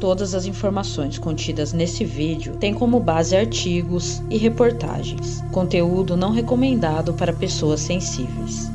Todas as informações contidas nesse vídeo têm como base artigos e reportagens, conteúdo não recomendado para pessoas sensíveis.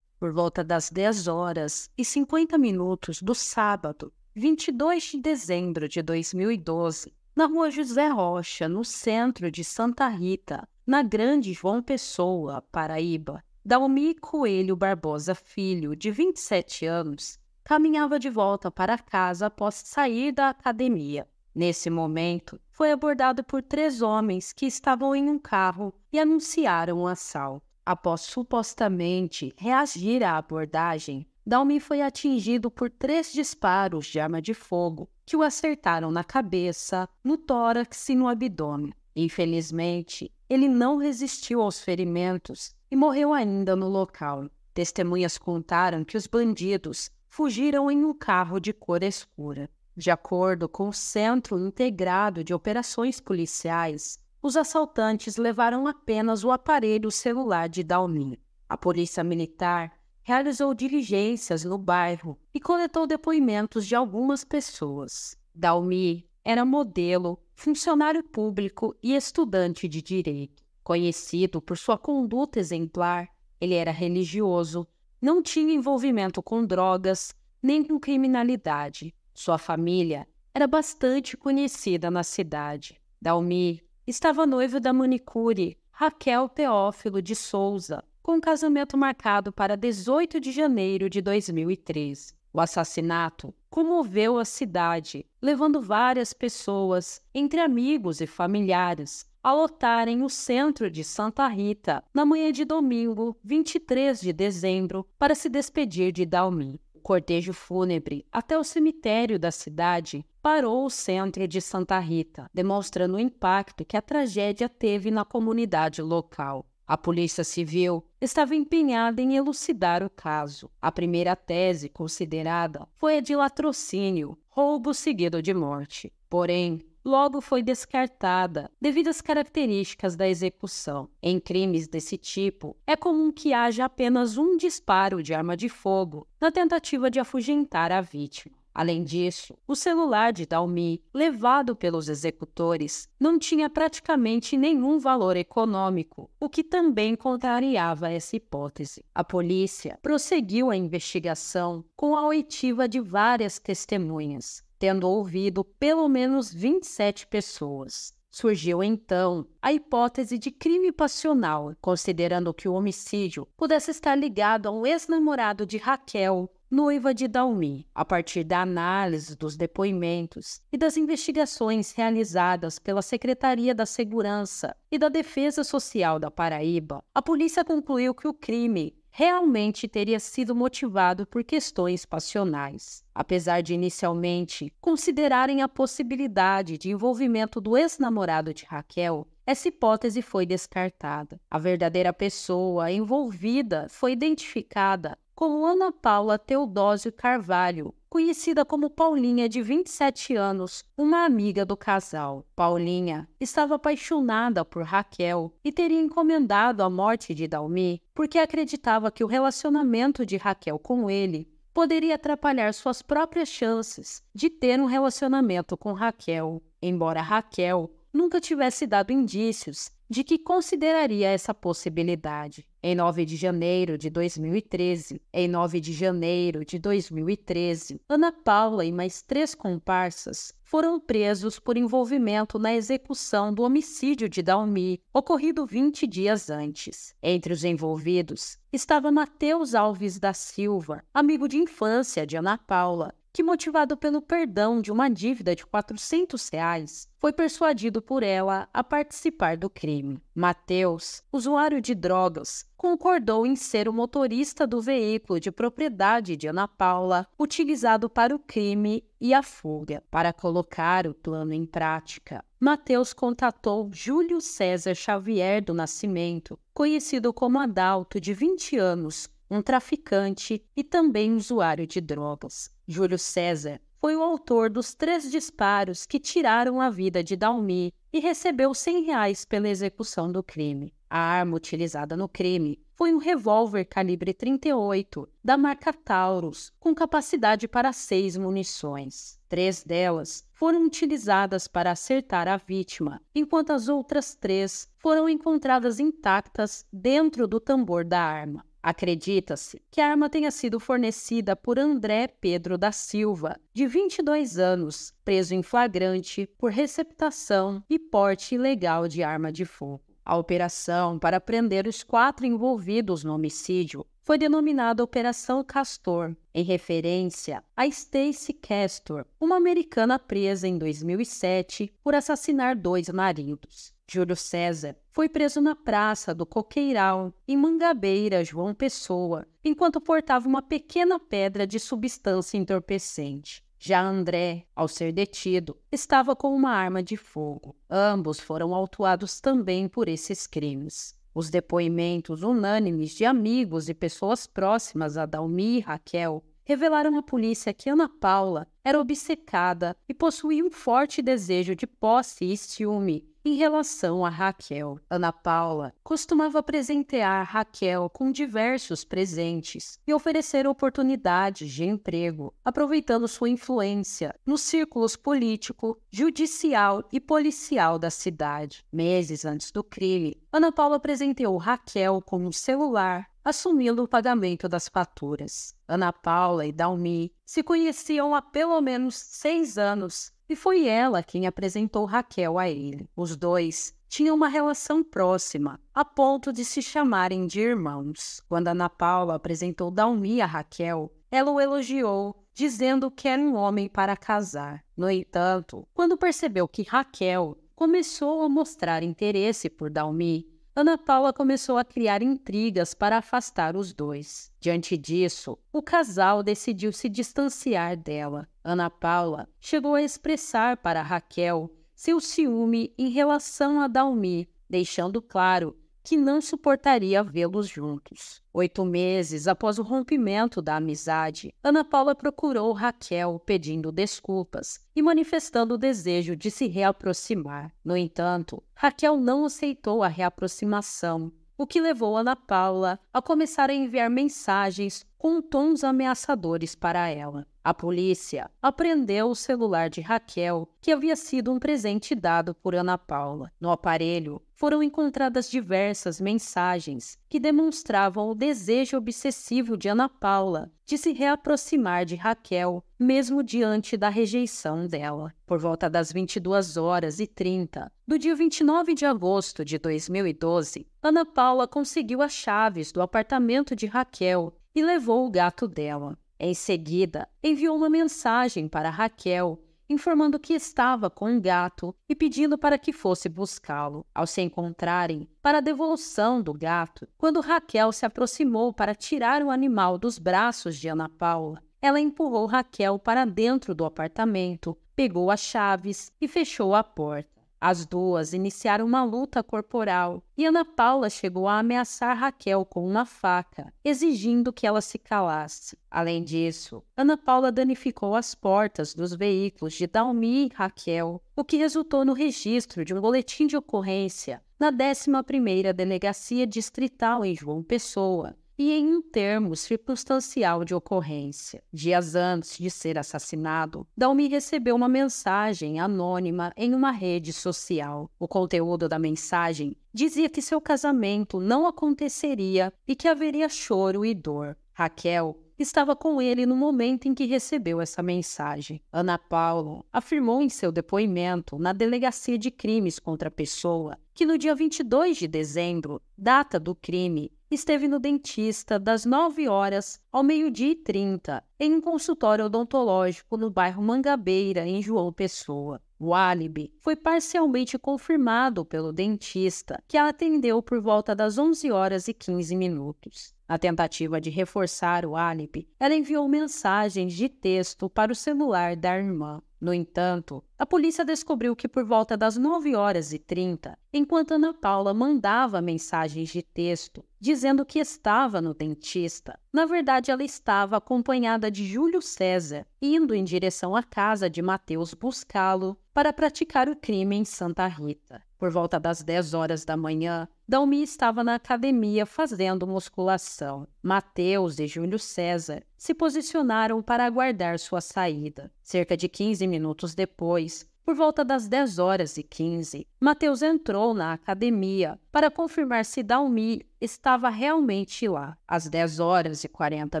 Por volta das 10 horas e 50 minutos do sábado, 22 de dezembro de 2012, na rua José Rocha, no centro de Santa Rita, na Grande João Pessoa, Paraíba, Dalmi Coelho Barbosa Filho, de 27 anos, caminhava de volta para casa após sair da academia. Nesse momento, foi abordado por três homens que estavam em um carro e anunciaram o assalto. Após supostamente reagir à abordagem, Dalmi foi atingido por três disparos de arma de fogo que o acertaram na cabeça, no tórax e no abdômen. Infelizmente, ele não resistiu aos ferimentos e morreu ainda no local. Testemunhas contaram que os bandidos fugiram em um carro de cor escura. De acordo com o Centro Integrado de Operações Policiais, os assaltantes levaram apenas o aparelho celular de Dalmin. A polícia militar realizou diligências no bairro e coletou depoimentos de algumas pessoas. Dalmi era modelo, funcionário público e estudante de direito. Conhecido por sua conduta exemplar, ele era religioso, não tinha envolvimento com drogas nem com criminalidade. Sua família era bastante conhecida na cidade. Dalmi estava noivo da manicure Raquel Teófilo de Souza, com um casamento marcado para 18 de janeiro de 2003. O assassinato comoveu a cidade, levando várias pessoas, entre amigos e familiares, lotarem o centro de Santa Rita na manhã de domingo, 23 de dezembro, para se despedir de Dalmin. O cortejo fúnebre até o cemitério da cidade parou o centro de Santa Rita, demonstrando o impacto que a tragédia teve na comunidade local. A Polícia Civil estava empenhada em elucidar o caso. A primeira tese considerada foi a de latrocínio, roubo seguido de morte. Porém, logo foi descartada, devido às características da execução. Em crimes desse tipo, é comum que haja apenas um disparo de arma de fogo na tentativa de afugentar a vítima. Além disso, o celular de Dalmi, levado pelos executores, não tinha praticamente nenhum valor econômico, o que também contrariava essa hipótese. A polícia prosseguiu a investigação com a oitiva de várias testemunhas, tendo ouvido pelo menos 27 pessoas. Surgiu então a hipótese de crime passional, considerando que o homicídio pudesse estar ligado a um ex-namorado de Raquel, noiva de Dalmi. A partir da análise dos depoimentos e das investigações realizadas pela Secretaria da Segurança e da Defesa Social da Paraíba, a polícia concluiu que o crime realmente teria sido motivado por questões passionais. Apesar de inicialmente considerarem a possibilidade de envolvimento do ex-namorado de Raquel, essa hipótese foi descartada. A verdadeira pessoa envolvida foi identificada como Ana Paula Teodósio Carvalho, conhecida como Paulinha, de 27 anos, uma amiga do casal. Paulinha estava apaixonada por Raquel e teria encomendado a morte de Dalmi porque acreditava que o relacionamento de Raquel com ele poderia atrapalhar suas próprias chances de ter um relacionamento com Raquel. Embora Raquel nunca tivesse dado indícios de que consideraria essa possibilidade. Em 9 de janeiro de 2013, em 9 de janeiro de 2013, Ana Paula e mais três comparsas foram presos por envolvimento na execução do homicídio de Dalmi, ocorrido 20 dias antes. Entre os envolvidos estava Mateus Alves da Silva, amigo de infância de Ana Paula, que, motivado pelo perdão de uma dívida de 400 reais, foi persuadido por ela a participar do crime. Mateus, usuário de drogas, concordou em ser o motorista do veículo de propriedade de Ana Paula utilizado para o crime e a fuga. Para colocar o plano em prática, Mateus contatou Júlio César Xavier do Nascimento, conhecido como Adalto, de 20 anos, um traficante e também usuário de drogas. Júlio César foi o autor dos três disparos que tiraram a vida de Dalmi e recebeu 100 reais pela execução do crime. A arma utilizada no crime foi um revólver calibre 38 da marca Taurus, com capacidade para seis munições. Três delas foram utilizadas para acertar a vítima, enquanto as outras três foram encontradas intactas dentro do tambor da arma. Acredita-se que a arma tenha sido fornecida por André Pedro da Silva, de 22 anos, preso em flagrante por receptação e porte ilegal de arma de fogo. A operação para prender os quatro envolvidos no homicídio foi denominada Operação Castor, em referência a Stacy Castor, uma americana presa em 2007 por assassinar dois maridos. Júlio César, foi preso na Praça do Coqueiral, em Mangabeira, João Pessoa, enquanto portava uma pequena pedra de substância entorpecente. Já André, ao ser detido, estava com uma arma de fogo. Ambos foram autuados também por esses crimes. Os depoimentos unânimes de amigos e pessoas próximas a Dalmi e Raquel revelaram à polícia que Ana Paula era obcecada e possuía um forte desejo de posse e ciúme em relação a Raquel, Ana Paula costumava presentear Raquel com diversos presentes e oferecer oportunidades de emprego, aproveitando sua influência nos círculos político, judicial e policial da cidade. Meses antes do crime, Ana Paula presenteou Raquel com um celular, assumindo o pagamento das faturas. Ana Paula e Dalmi se conheciam há pelo menos seis anos e foi ela quem apresentou Raquel a ele. Os dois tinham uma relação próxima, a ponto de se chamarem de irmãos. Quando Ana Paula apresentou Dalmi a Raquel, ela o elogiou, dizendo que era um homem para casar. No entanto, quando percebeu que Raquel começou a mostrar interesse por Dalmi, Ana Paula começou a criar intrigas para afastar os dois. Diante disso, o casal decidiu se distanciar dela. Ana Paula chegou a expressar para Raquel seu ciúme em relação a Dalmi, deixando claro que não suportaria vê-los juntos. Oito meses após o rompimento da amizade, Ana Paula procurou Raquel pedindo desculpas e manifestando o desejo de se reaproximar. No entanto, Raquel não aceitou a reaproximação, o que levou Ana Paula a começar a enviar mensagens com tons ameaçadores para ela. A polícia apreendeu o celular de Raquel, que havia sido um presente dado por Ana Paula. No aparelho foram encontradas diversas mensagens que demonstravam o desejo obsessivo de Ana Paula de se reaproximar de Raquel, mesmo diante da rejeição dela. Por volta das 22 horas e 30 do dia 29 de agosto de 2012, Ana Paula conseguiu as chaves do apartamento de Raquel e levou o gato dela. Em seguida, enviou uma mensagem para Raquel, informando que estava com um gato e pedindo para que fosse buscá-lo. Ao se encontrarem, para a devolução do gato, quando Raquel se aproximou para tirar o animal dos braços de Ana Paula, ela empurrou Raquel para dentro do apartamento, pegou as chaves e fechou a porta. As duas iniciaram uma luta corporal e Ana Paula chegou a ameaçar Raquel com uma faca, exigindo que ela se calasse. Além disso, Ana Paula danificou as portas dos veículos de Dalmi e Raquel, o que resultou no registro de um boletim de ocorrência na 11ª Delegacia Distrital em João Pessoa e em um termo circunstancial de ocorrência. Dias antes de ser assassinado, Dalmi recebeu uma mensagem anônima em uma rede social. O conteúdo da mensagem dizia que seu casamento não aconteceria e que haveria choro e dor. Raquel estava com ele no momento em que recebeu essa mensagem. Ana Paula afirmou em seu depoimento na Delegacia de Crimes contra a Pessoa que no dia 22 de dezembro, data do crime, esteve no dentista das 9 horas ao meio-dia e 30, em um consultório odontológico no bairro Mangabeira, em João Pessoa. O álibi foi parcialmente confirmado pelo dentista, que a atendeu por volta das 11 horas e 15 minutos. Na tentativa de reforçar o álibi, ela enviou mensagens de texto para o celular da irmã. No entanto, a polícia descobriu que por volta das 9 horas e 30, enquanto Ana Paula mandava mensagens de texto dizendo que estava no dentista, na verdade ela estava acompanhada de Júlio César, indo em direção à casa de Mateus buscá-lo para praticar o crime em Santa Rita. Por volta das 10 horas da manhã, Dalmi estava na academia fazendo musculação. Mateus e Júlio César se posicionaram para aguardar sua saída. Cerca de 15 minutos depois, por volta das 10 horas e 15, Mateus entrou na academia para confirmar se Dalmi estava realmente lá. Às 10 horas e 40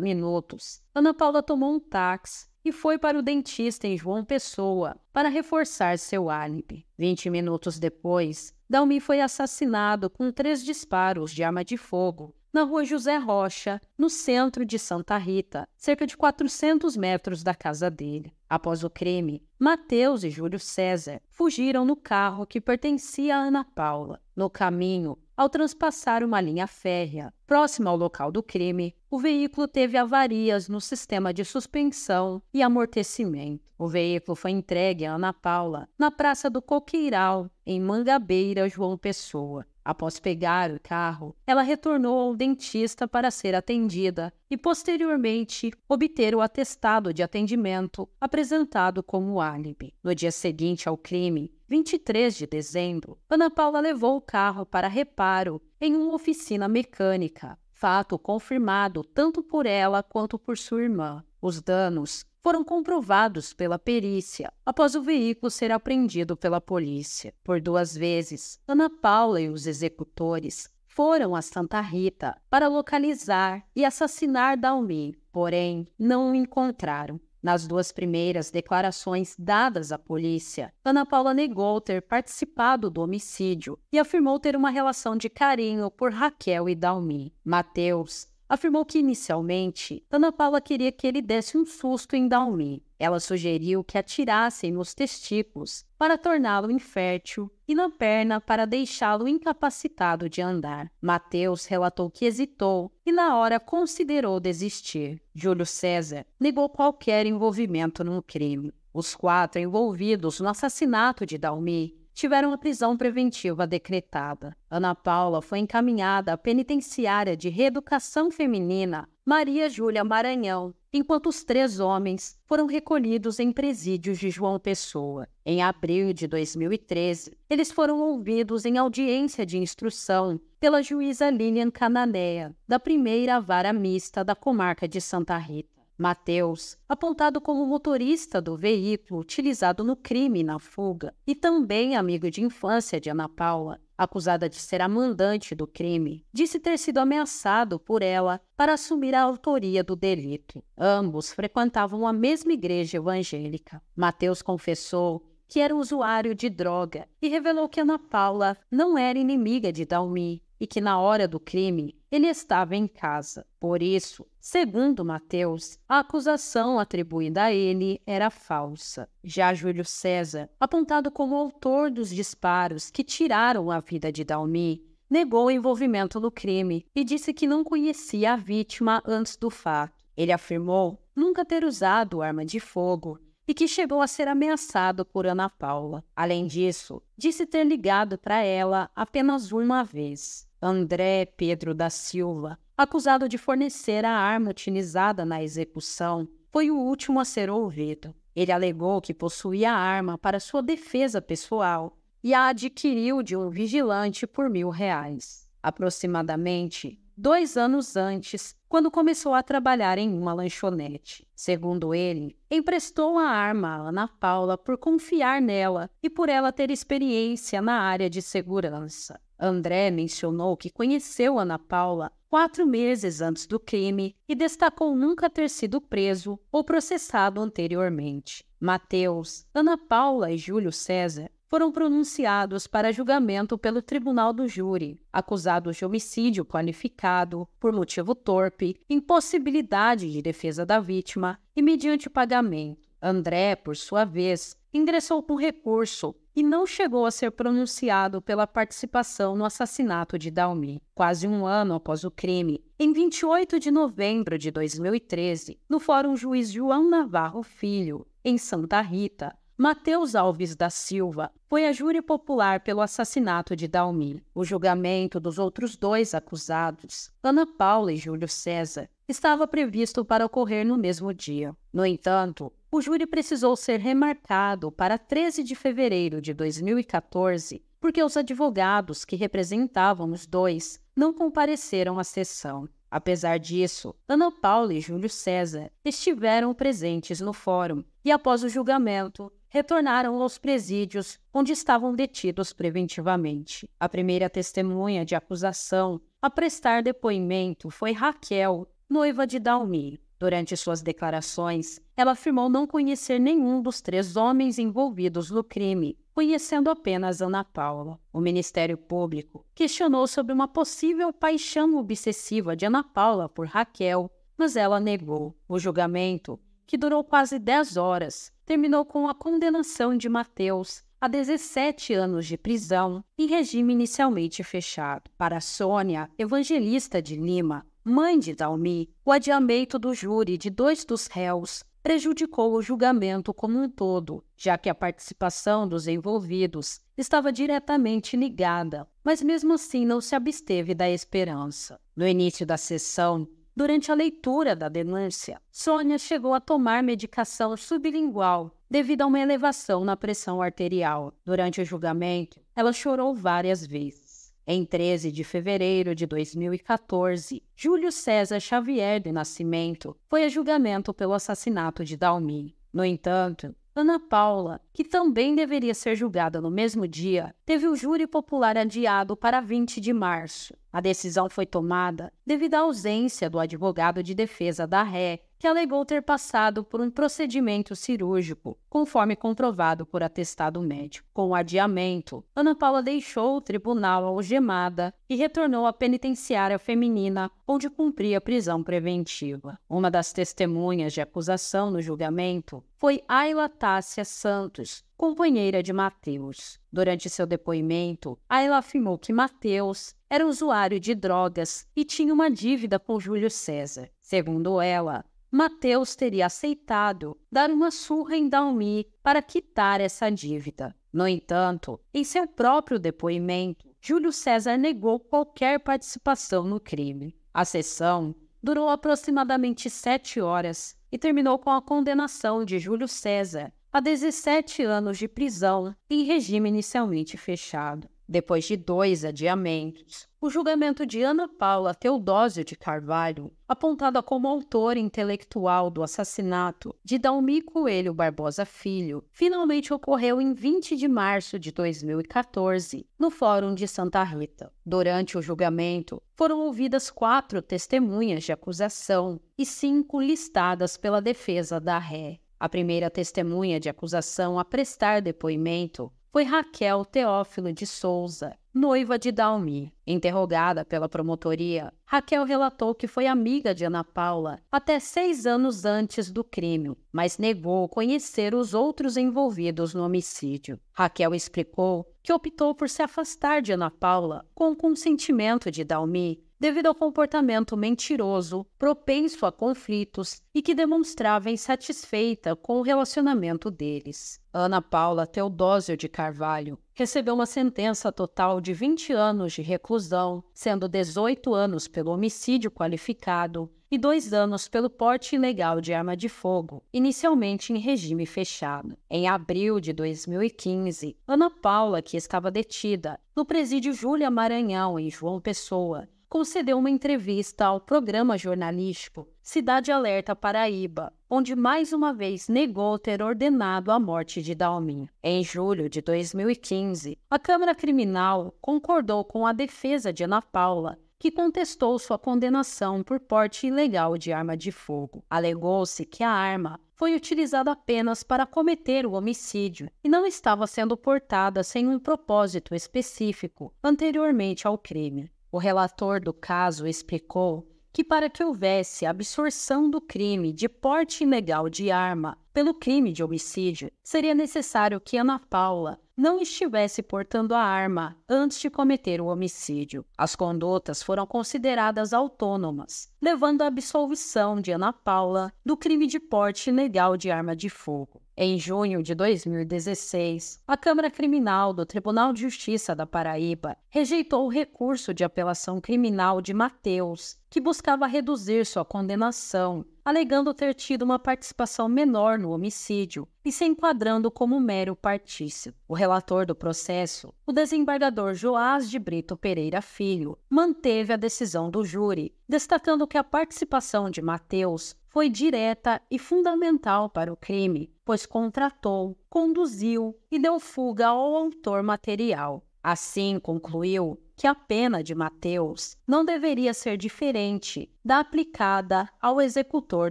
minutos, Ana Paula tomou um táxi e foi para o dentista em João Pessoa para reforçar seu álibi. 20 minutos depois, Dalmi foi assassinado com três disparos de arma de fogo na rua José Rocha, no centro de Santa Rita, cerca de 400 metros da casa dele. Após o crime, Mateus e Júlio César fugiram no carro que pertencia a Ana Paula. No caminho, ao transpassar uma linha férrea próxima ao local do crime, o veículo teve avarias no sistema de suspensão e amortecimento. O veículo foi entregue a Ana Paula na Praça do Coqueiral, em Mangabeira, João Pessoa. Após pegar o carro, ela retornou ao dentista para ser atendida e, posteriormente, obter o atestado de atendimento apresentado como álibi. No dia seguinte ao crime, 23 de dezembro, Ana Paula levou o carro para reparo em uma oficina mecânica, fato confirmado tanto por ela quanto por sua irmã. Os danos foram comprovados pela perícia após o veículo ser apreendido pela polícia. Por duas vezes, Ana Paula e os executores foram a Santa Rita para localizar e assassinar Dalmi, porém não o encontraram. Nas duas primeiras declarações dadas à polícia, Ana Paula negou ter participado do homicídio e afirmou ter uma relação de carinho por Raquel e Dalmi. Mateus afirmou que inicialmente Ana Paula queria que ele desse um susto em Dalmi. Ela sugeriu que atirassem nos testículos para torná-lo infértil e na perna para deixá-lo incapacitado de andar. Mateus relatou que hesitou e na hora considerou desistir. Júlio César negou qualquer envolvimento no crime. Os quatro envolvidos no assassinato de Dalmi tiveram a prisão preventiva decretada. Ana Paula foi encaminhada à penitenciária de reeducação feminina Maria Júlia Maranhão, enquanto os três homens foram recolhidos em presídios de João Pessoa. Em abril de 2013, eles foram ouvidos em audiência de instrução pela juíza Lilian Cananea da primeira vara mista da comarca de Santa Rita. Mateus, apontado como motorista do veículo utilizado no crime na fuga e também amigo de infância de Ana Paula, acusada de ser a mandante do crime, disse ter sido ameaçado por ela para assumir a autoria do delito. Ambos frequentavam a mesma igreja evangélica. Mateus confessou que era usuário de droga e revelou que Ana Paula não era inimiga de Dalmi, e que na hora do crime ele estava em casa. Por isso, segundo Mateus, a acusação atribuída a ele era falsa. Já Júlio César, apontado como autor dos disparos que tiraram a vida de Dalmi, negou o envolvimento no crime e disse que não conhecia a vítima antes do fato. Ele afirmou nunca ter usado arma de fogo e que chegou a ser ameaçado por Ana Paula. Além disso, disse ter ligado para ela apenas uma vez. André Pedro da Silva, acusado de fornecer a arma utilizada na execução, foi o último a ser ouvido. Ele alegou que possuía a arma para sua defesa pessoal e a adquiriu de um vigilante por mil reais. Aproximadamente dois anos antes, quando começou a trabalhar em uma lanchonete. Segundo ele, emprestou a arma a Ana Paula por confiar nela e por ela ter experiência na área de segurança. André mencionou que conheceu Ana Paula quatro meses antes do crime e destacou nunca ter sido preso ou processado anteriormente. Mateus, Ana Paula e Júlio César foram pronunciados para julgamento pelo tribunal do júri, acusados de homicídio planificado, por motivo torpe, impossibilidade de defesa da vítima e mediante pagamento. André, por sua vez, ingressou com recurso e não chegou a ser pronunciado pela participação no assassinato de Dalmi. Quase um ano após o crime, em 28 de novembro de 2013, no Fórum Juiz João Navarro Filho, em Santa Rita, Mateus Alves da Silva foi a júri popular pelo assassinato de Dalmi. O julgamento dos outros dois acusados, Ana Paula e Júlio César, estava previsto para ocorrer no mesmo dia. No entanto, o júri precisou ser remarcado para 13 de fevereiro de 2014 porque os advogados que representavam os dois não compareceram à sessão. Apesar disso, Ana Paula e Júlio César estiveram presentes no fórum e, após o julgamento, retornaram aos presídios onde estavam detidos preventivamente. A primeira testemunha de acusação a prestar depoimento foi Raquel, noiva de Dalmi. Durante suas declarações, ela afirmou não conhecer nenhum dos três homens envolvidos no crime, conhecendo apenas Ana Paula. O Ministério Público questionou sobre uma possível paixão obsessiva de Ana Paula por Raquel, mas ela negou. O julgamento que durou quase 10 horas, terminou com a condenação de Mateus a 17 anos de prisão em regime inicialmente fechado. Para Sônia, evangelista de Lima, mãe de Dalmi, o adiamento do júri de dois dos réus prejudicou o julgamento como um todo, já que a participação dos envolvidos estava diretamente ligada, mas mesmo assim não se absteve da esperança. No início da sessão, Durante a leitura da denúncia, Sônia chegou a tomar medicação sublingual devido a uma elevação na pressão arterial. Durante o julgamento, ela chorou várias vezes. Em 13 de fevereiro de 2014, Júlio César Xavier do Nascimento foi a julgamento pelo assassinato de Dalmi. No entanto, Ana Paula, que também deveria ser julgada no mesmo dia, teve o júri popular adiado para 20 de março. A decisão foi tomada devido à ausência do advogado de defesa da ré, que alegou ter passado por um procedimento cirúrgico, conforme comprovado por atestado médico. Com o adiamento, Ana Paula deixou o tribunal algemada e retornou à penitenciária feminina, onde cumpria prisão preventiva. Uma das testemunhas de acusação no julgamento foi Ayla Tássia Santos, companheira de Mateus. Durante seu depoimento, Ayla afirmou que Mateus era usuário de drogas e tinha uma dívida com Júlio César. Segundo ela, Mateus teria aceitado dar uma surra em Dalmi para quitar essa dívida. No entanto, em seu próprio depoimento, Júlio César negou qualquer participação no crime. A sessão durou aproximadamente sete horas e terminou com a condenação de Júlio César a 17 anos de prisão em regime inicialmente fechado. Depois de dois adiamentos, o julgamento de Ana Paula Teodósio de Carvalho, apontada como autora intelectual do assassinato de Dalmi Coelho Barbosa Filho, finalmente ocorreu em 20 de março de 2014, no Fórum de Santa Rita. Durante o julgamento, foram ouvidas quatro testemunhas de acusação e cinco listadas pela defesa da ré. A primeira testemunha de acusação a prestar depoimento foi Raquel Teófilo de Souza, noiva de Dalmi. Interrogada pela promotoria, Raquel relatou que foi amiga de Ana Paula até seis anos antes do crime, mas negou conhecer os outros envolvidos no homicídio. Raquel explicou que optou por se afastar de Ana Paula com o consentimento de Dalmi devido ao comportamento mentiroso, propenso a conflitos e que demonstrava insatisfeita com o relacionamento deles. Ana Paula Teodósio de Carvalho recebeu uma sentença total de 20 anos de reclusão, sendo 18 anos pelo homicídio qualificado e dois anos pelo porte ilegal de arma de fogo, inicialmente em regime fechado. Em abril de 2015, Ana Paula, que estava detida no presídio Júlia Maranhão, em João Pessoa, concedeu uma entrevista ao programa jornalístico Cidade Alerta Paraíba, onde mais uma vez negou ter ordenado a morte de Dalmin. Em julho de 2015, a Câmara Criminal concordou com a defesa de Ana Paula que contestou sua condenação por porte ilegal de arma de fogo. Alegou-se que a arma foi utilizada apenas para cometer o homicídio e não estava sendo portada sem um propósito específico anteriormente ao crime. O relator do caso explicou que, para que houvesse absorção do crime de porte ilegal de arma pelo crime de homicídio, seria necessário que Ana Paula não estivesse portando a arma antes de cometer o homicídio. As condutas foram consideradas autônomas, levando à absolvição de Ana Paula do crime de porte ilegal de arma de fogo. Em junho de 2016, a Câmara Criminal do Tribunal de Justiça da Paraíba rejeitou o recurso de apelação criminal de Mateus, que buscava reduzir sua condenação, alegando ter tido uma participação menor no homicídio e se enquadrando como mero partícipe. O relator do processo, o desembargador Joás de Brito Pereira Filho, manteve a decisão do júri, destacando que a participação de Mateus foi direta e fundamental para o crime, pois contratou, conduziu e deu fuga ao autor material. Assim, concluiu que a pena de Mateus não deveria ser diferente da aplicada ao executor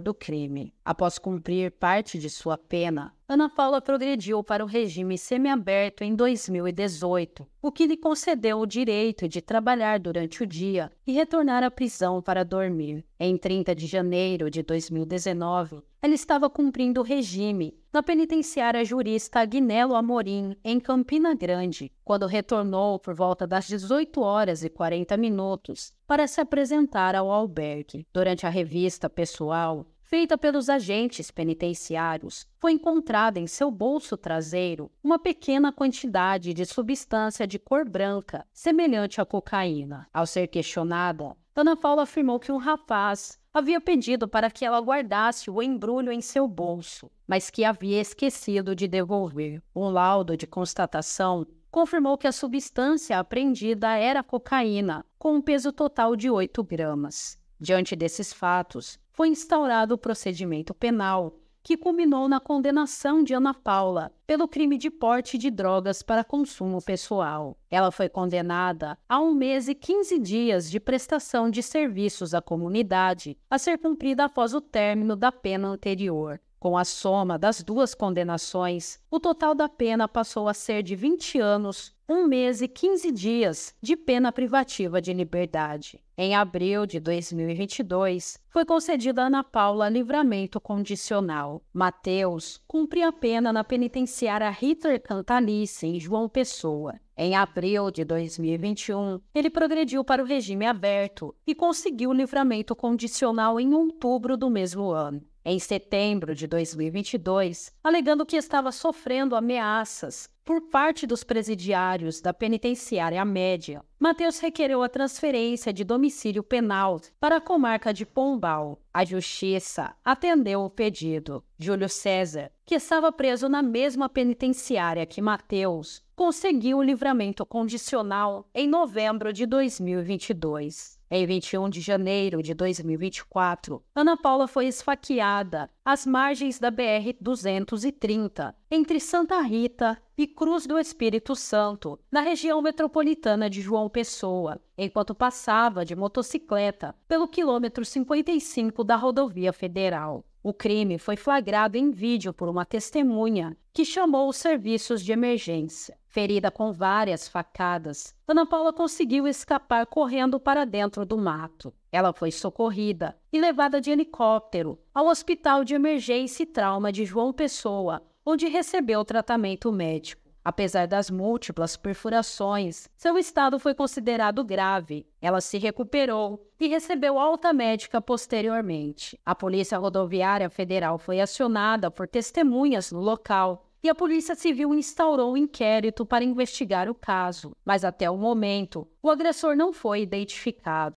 do crime. Após cumprir parte de sua pena, Ana Paula progrediu para o regime semiaberto em 2018, o que lhe concedeu o direito de trabalhar durante o dia e retornar à prisão para dormir. Em 30 de janeiro de 2019, ela estava cumprindo o regime na penitenciária jurista Agnello Amorim, em Campina Grande, quando retornou por volta das 18 horas e 40 minutos para se apresentar ao albergue. Durante a revista pessoal, feita pelos agentes penitenciários, foi encontrada em seu bolso traseiro uma pequena quantidade de substância de cor branca, semelhante à cocaína. Ao ser questionada, Ana Paula afirmou que um rapaz havia pedido para que ela guardasse o embrulho em seu bolso, mas que havia esquecido de devolver. Um laudo de constatação confirmou que a substância apreendida era cocaína, com um peso total de 8 gramas. Diante desses fatos, foi instaurado o procedimento penal que culminou na condenação de Ana Paula pelo crime de porte de drogas para consumo pessoal. Ela foi condenada a um mês e 15 dias de prestação de serviços à comunidade, a ser cumprida após o término da pena anterior. Com a soma das duas condenações, o total da pena passou a ser de 20 anos um mês e 15 dias de pena privativa de liberdade. Em abril de 2022, foi concedida a Ana Paula livramento condicional. Mateus cumpriu a pena na penitenciária Ritter Cantalice, em João Pessoa. Em abril de 2021, ele progrediu para o regime aberto e conseguiu livramento condicional em outubro do mesmo ano. Em setembro de 2022, alegando que estava sofrendo ameaças por parte dos presidiários da penitenciária média, Mateus requereu a transferência de domicílio penal para a comarca de Pombal. A justiça atendeu o pedido. Júlio César, que estava preso na mesma penitenciária que Mateus, conseguiu o livramento condicional em novembro de 2022. É, em 21 de janeiro de 2024, Ana Paula foi esfaqueada às margens da BR-230, entre Santa Rita e Cruz do Espírito Santo, na região metropolitana de João Pessoa, enquanto passava de motocicleta pelo quilômetro 55 da rodovia federal. O crime foi flagrado em vídeo por uma testemunha que chamou os serviços de emergência. Ferida com várias facadas, Ana Paula conseguiu escapar correndo para dentro do mato. Ela foi socorrida e levada de helicóptero ao Hospital de Emergência e Trauma de João Pessoa, onde recebeu tratamento médico. Apesar das múltiplas perfurações, seu estado foi considerado grave. Ela se recuperou e recebeu alta médica posteriormente. A Polícia Rodoviária Federal foi acionada por testemunhas no local e a Polícia Civil instaurou um inquérito para investigar o caso, mas até o momento o agressor não foi identificado.